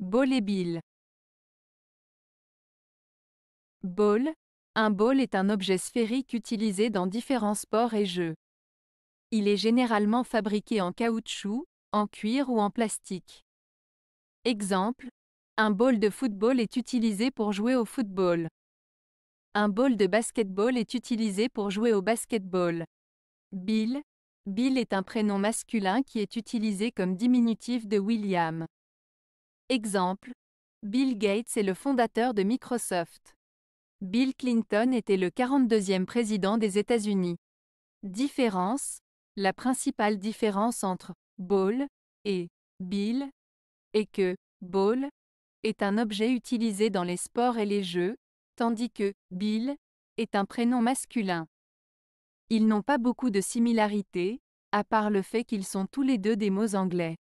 et BILL Ball. Un ball est un objet sphérique utilisé dans différents sports et jeux. Il est généralement fabriqué en caoutchouc, en cuir ou en plastique. Exemple. Un ball de football est utilisé pour jouer au football. Un ball de basketball est utilisé pour jouer au basketball. Bill. Bill est un prénom masculin qui est utilisé comme diminutif de William. Exemple, Bill Gates est le fondateur de Microsoft. Bill Clinton était le 42e président des États-Unis. Différence La principale différence entre Ball et Bill est que Ball est un objet utilisé dans les sports et les jeux, tandis que Bill est un prénom masculin. Ils n'ont pas beaucoup de similarités, à part le fait qu'ils sont tous les deux des mots anglais.